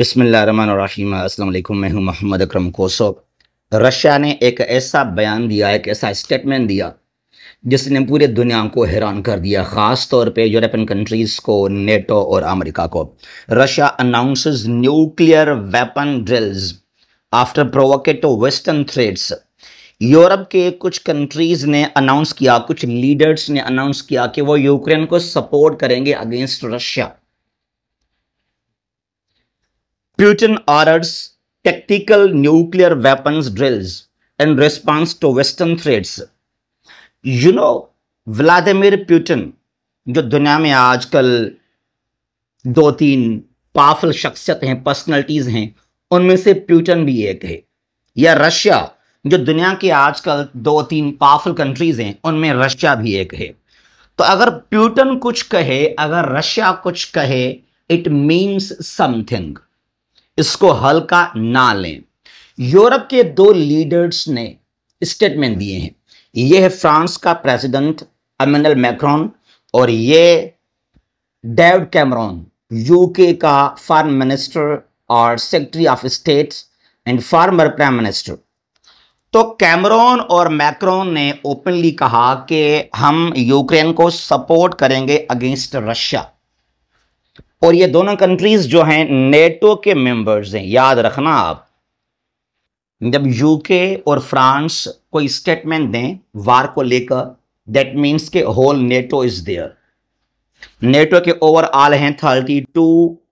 बसमीम अल्लाम मैं हूं मोहम्मद अकरम कोसो रशिया ने एक ऐसा बयान दिया एक ऐसा स्टेटमेंट दिया जिसने पूरे दुनिया को हैरान कर दिया ख़ास तौर पे यूरोपियन कंट्रीज़ को नेटो और अमेरिका को Russia announces nuclear weapon drills after provocative western threats Europe के कुछ कंट्रीज़ ने अनाउंस किया कुछ लीडर्स ने अनाउंस किया कि वो यूक्रेन को सपोर्ट करेंगे against Russia Putin orders tactical nuclear weapons drills in response to Western threats. You know, Vladimir Putin, जो दुनिया में आजकल दो तीन पावरफुल शख्सियत हैं पर्सनैलिटीज हैं उनमें से प्यूटन भी एक है या रशिया जो दुनिया के आजकल दो तीन पावरफुल कंट्रीज हैं उनमें रशिया भी एक है तो अगर प्यूटन कुछ कहे अगर रशिया कुछ कहे इट मीन्स समथिंग इसको हल्का ना लें यूरोप के दो लीडर्स ने स्टेटमेंट दिए हैं यह है फ्रांस का प्रेसिडेंट अमेनल मैक्रॉन और ये डेविड कैमरॉन यूके का फॉरेन मिनिस्टर और secretary of state and former prime minister तो कैमरॉन और मैक्रॉन ने ओपनली कहा कि हम यूक्रेन को सपोर्ट करेंगे अगेंस्ट रशिया और ये दोनों कंट्रीज जो हैं नेटो के मेंबर्स हैं याद रखना आप जब यूके और फ्रांस कोई स्टेटमेंट दें वार को लेकर दैट मीन्स के whole NATO is there NATO के ओवरऑल हैं थर्टी टू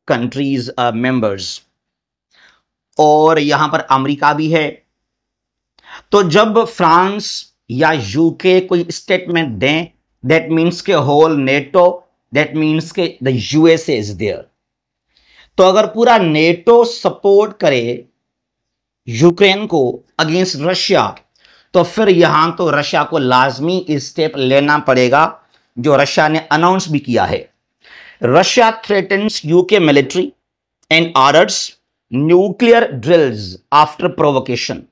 कंट्रीज मेंबर्स और यहां पर अमेरिका भी है तो जब फ्रांस या यूके कोई स्टेटमेंट दें दैट मीन्स के होल नेटो दैट मीन्स के द यूएसए इज देयर तो अगर पूरा नेटो सपोर्ट करे यूक्रेन को अगेंस्ट रशिया तो फिर यहां तो रशिया को लाजमी स्टेप लेना पड़ेगा जो रशिया ने अनाउंस भी किया है Russia threatens UK military and orders nuclear drills after provocation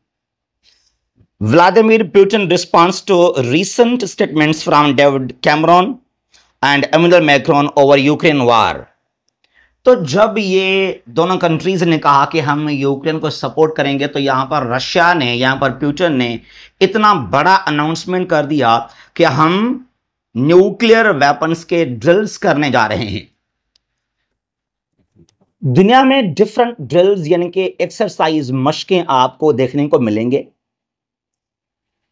Vladimir Putin response to recent statement from David Cameron and Emmanuel Macron over Ukraine war तो जब ये दोनों कंट्रीज ने कहा कि हम यूक्रेन को सपोर्ट करेंगे तो यहां पर रशिया ने यहां पर प्यूचन ने इतना बड़ा अनाउंसमेंट कर दिया कि हम न्यूक्लियर वेपन्स के ड्रिल्स करने जा रहे हैं दुनिया में डिफरेंट ड्रिल्स यानी कि एक्सरसाइज मशकें आपको देखने को मिलेंगे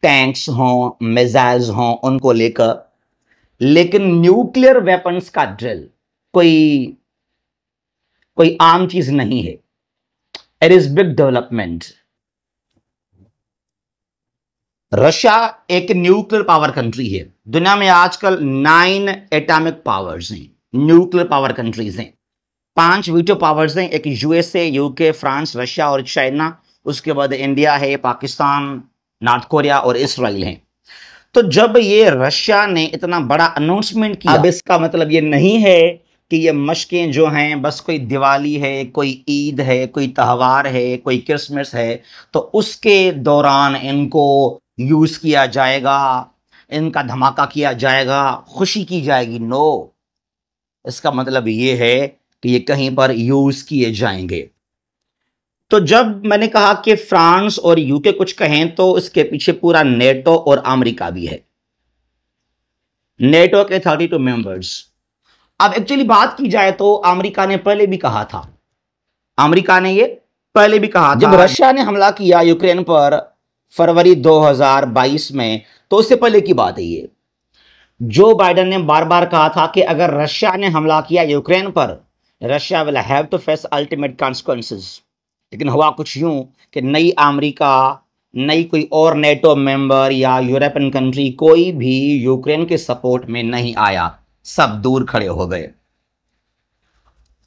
टैंक्स हों मिजाइल्स हों उनको लेकर लेकिन न्यूक्लियर वेपन्स का ड्रिल कोई कोई आम चीज नहीं है it is big development Russia एक न्यूक्लियर पावर कंट्री है दुनिया में आजकल नाइन एटॉमिक पावर्स हैं न्यूक्लियर पावर कंट्रीज हैं पांच वीटो पावर्स हैं एक यूएसए यूके फ्रांस रशिया और चाइना उसके बाद इंडिया है पाकिस्तान नॉर्थ कोरिया और इसराइल हैं तो जब ये रशिया ने इतना बड़ा अनाउंसमेंट किया अब इसका मतलब ये नहीं है कि ये मशकें जो हैं बस कोई दिवाली है कोई ईद है कोई त्यौहार है कोई क्रिसमस है तो उसके दौरान इनको यूज़ किया जाएगा इनका धमाका किया जाएगा खुशी की जाएगी नो इसका मतलब ये है कि ये कहीं पर यूज़ किए जाएंगे तो जब मैंने कहा कि फ्रांस और यूके कुछ कहें तो इसके पीछे पूरा नेटो और अमेरिका भी है नेटो के थर्टी टू मेंबर्स अब एक्चुअली बात की जाए तो अमेरिका ने पहले भी कहा था अमेरिका ने ये पहले भी कहा जब रशिया ने हमला किया यूक्रेन पर फरवरी 2022 में तो उससे पहले की बात है ये जो बाइडन ने बार बार कहा था कि अगर रशिया ने हमला किया यूक्रेन पर Russia will have to face ultimate consequences लेकिन हुआ कुछ यूं कि नई अमेरिका नई कोई और नेटो मेंबर या यूरोपियन कंट्री कोई भी यूक्रेन के सपोर्ट में नहीं आया सब दूर खड़े हो गए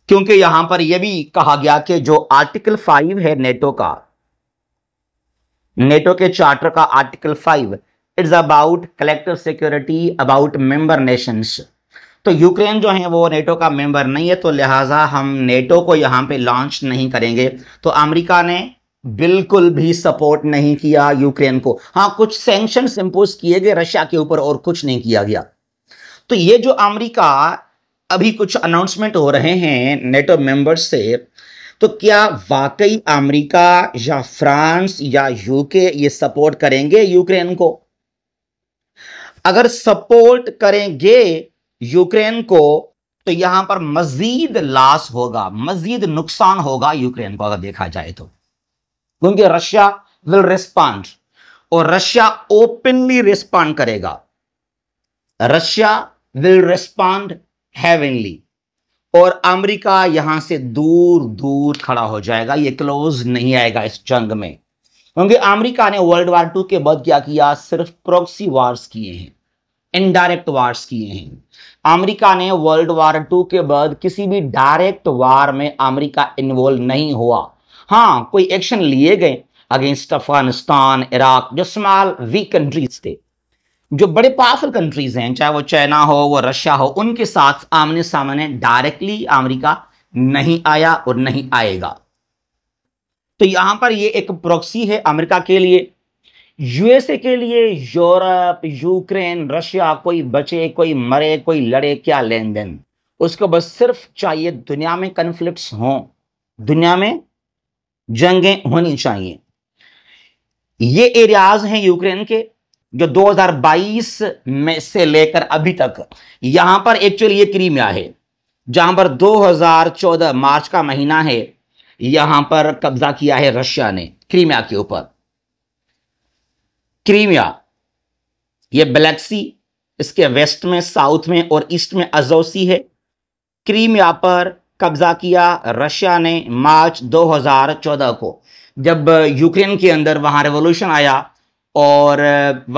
क्योंकि यहां पर यह भी कहा गया कि जो आर्टिकल फाइव है नेटो का नेटो के चार्टर का article five it's about collective security about member nations तो यूक्रेन जो है वो नेटो का मेंबर नहीं है तो लिहाजा हम नेटो को यहां पे लॉन्च नहीं करेंगे तो अमेरिका ने बिल्कुल भी सपोर्ट नहीं किया यूक्रेन को हाँ कुछ सेंक्शन इंपोज किए गए रशिया के ऊपर और कुछ नहीं किया गया तो ये जो अमेरिका अभी कुछ अनाउंसमेंट हो रहे हैं नेटो मेंबर्स से तो क्या वाकई अमेरिका या फ्रांस या यूके ये सपोर्ट करेंगे यूक्रेन को अगर सपोर्ट करेंगे यूक्रेन को तो यहां पर मजीद लाश होगा मजीद नुकसान होगा यूक्रेन को अगर देखा जाए तो क्योंकि रशिया विल रिस्पॉन्ड और रशिया ओपनली रिस्पॉन्ड करेगा रशिया विल रिस्पॉन्ड हैवनली और अमेरिका यहां से दूर दूर खड़ा हो जाएगा ये क्लोज नहीं आएगा इस जंग में क्योंकि अमेरिका ने वर्ल्ड वार टू के बाद क्या किया सिर्फ प्रोक्सी वार्स किए हैं इनडायरेक्ट वार्स किए हैं अमेरिका ने वर्ल्ड वार टू के बाद किसी भी डायरेक्ट वार में अमेरिका इन्वॉल्व नहीं हुआ हाँ कोई एक्शन लिए गए अगेंस्ट अफगानिस्तान इराक जो स्मॉल वीक कंट्रीज थे जो बड़े पावरफुल कंट्रीज हैं चाहे वो चाइना हो वो रशिया हो उनके साथ आमने सामने डायरेक्टली अमेरिका नहीं आया और नहीं आएगा तो यहां पर ये एक प्रॉक्सी है अमेरिका के लिए यूएसए के लिए यूरोप यूक्रेन रशिया कोई बचे कोई मरे कोई लड़े क्या लेन देन उसको बस सिर्फ चाहिए दुनिया में कन्फ्लिक्ट्स हों दुनिया में जंगें होनी चाहिए ये एरियाज हैं यूक्रेन के जो 2022 में से लेकर अभी तक यहां पर एक्चुअली ये क्रीमिया है जहां पर 2014 मार्च का महीना है यहां पर कब्जा किया है रशिया ने क्रीमिया के ऊपर क्रीमिया ये ब्लैक सी इसके वेस्ट में साउथ में और ईस्ट में अजोसी है क्रीमिया पर कब्जा किया रशिया ने मार्च 2014 को जब यूक्रेन के अंदर वहां रेवोल्यूशन आया और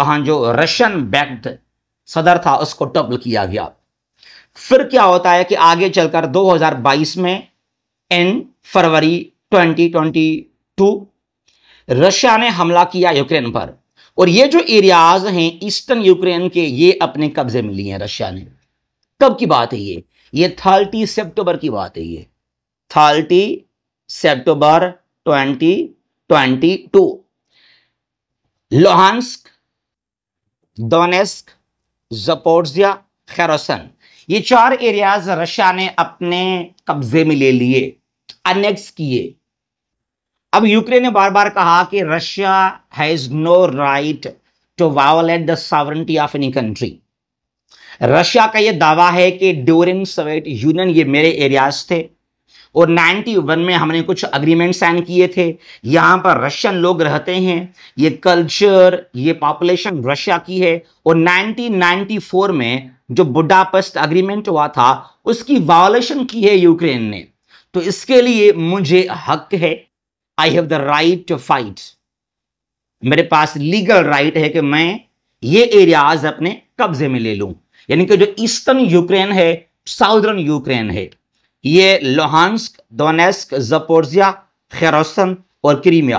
वहां जो रशियन बैक्ड सदर था उसको टपल किया गया फिर क्या होता है कि आगे चलकर 2022 में एन फरवरी 2022 रशिया ने हमला किया यूक्रेन पर और ये जो एरियाज हैं ईस्टर्न यूक्रेन के ये अपने कब्जे में लिए हैं रशिया ने कब की बात है ये ये थर्टी सेप्टोबर की बात है ये thirty September twenty twenty two Luhansk Donetsk Zaporizhzhia Kherson ये चार एरियाज रशिया ने अपने कब्जे में ले लिए अनेक्स किए अब यूक्रेन ने बार बार कहा कि Russia has no right to violate the sovereignty of any country Russia का यह दावा है कि ड्यूरिंग सोवियत यूनियन ये मेरे एरियाज थे और 91 में हमने कुछ अग्रीमेंट साइन किए थे यहाँ पर रशियन लोग रहते हैं ये कल्चर ये पॉपुलेशन रशिया की है और 1994 में जो बुडापस्ट अग्रीमेंट हुआ था उसकी वायोलेशन की है यूक्रेन ने तो इसके लिए मुझे हक है I have the right to fight मेरे पास लीगल राइट है कि मैं ये एरियाज अपने कब्जे में ले लूं यानी कि जो ईस्टर्न यूक्रेन है साउदर्न यूक्रेन है ये लोहानस्क दोनेस्क जपोर्जिया खेरोसन और क्रीमिया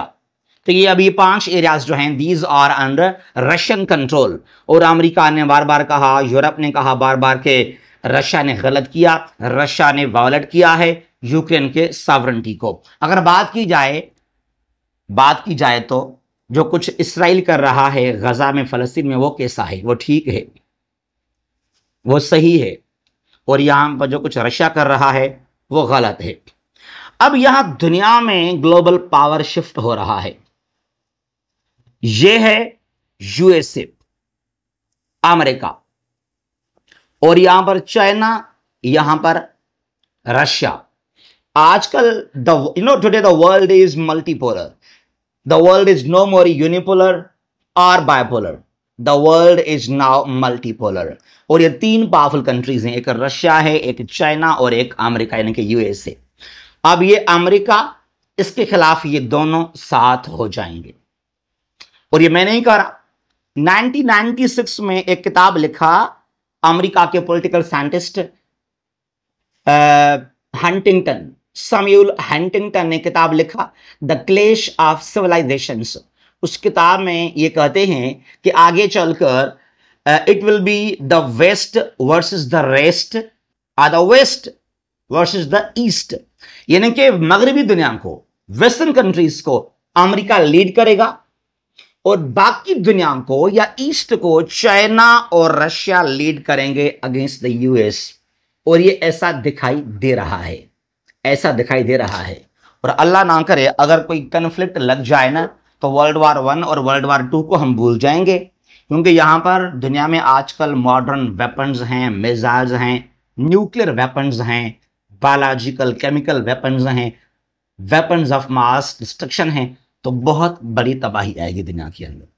तो ये अभी पांच एरियाज जो हैं these are under Russian control और अमेरिका ने बार बार कहा यूरोप ने कहा बार बार के रशिया ने गलत किया रशिया ने वायलेट किया है यूक्रेन के सावरंटी को अगर बात की जाए बात की जाए तो जो कुछ इसराइल कर रहा है गजा में फलस्तीन में वो कैसा है वो ठीक है वो सही है और यहां पर जो कुछ रशिया कर रहा है वो गलत है अब यहां दुनिया में ग्लोबल पावर शिफ्ट हो रहा है ये है यूएसए अमेरिका और यहां पर चाइना यहां पर रशिया आजकल the you know today the world is multipolar the world is no more unipolar और bipolar the world is now multipolar और ये तीन पावरफुल कंट्रीज हैं एक रशिया है एक चाइना और एक अमेरिका यानी कि यूएसए अब ये अमेरिका इसके खिलाफ ये दोनों साथ हो जाएंगे और ये मैं नहीं कह रहा 1996 में एक किताब लिखा अमेरिका के political scientist Huntington Samuel Huntington ने किताब लिखा द क्लेश ऑफ सिविलाइजेशन उस किताब में ये कहते हैं कि आगे चलकर it will be the west versus the rest और the west versus the east यानी कि मगरबी दुनिया को वेस्टर्न कंट्रीज को अमेरिका लीड करेगा और बाकी दुनिया को या ईस्ट को चाइना और रशिया लीड करेंगे अगेंस्ट द यूएस और ये ऐसा दिखाई दे रहा है ऐसा दिखाई दे रहा है और अल्लाह ना करे अगर कोई कन्फ्लिक्ट लग जाए ना तो वर्ल्ड वार वन और वर्ल्ड वार टू को हम भूल जाएंगे क्योंकि यहाँ पर दुनिया में आजकल मॉडर्न वेपन्स हैं मिजाइल्स हैं न्यूक्लियर वेपन्स हैं बायोलॉजिकल केमिकल वेपन्स हैं वेपन्स ऑफ मास डिस्ट्रक्शन हैं तो बहुत बड़ी तबाही आएगी दुनिया के अंदर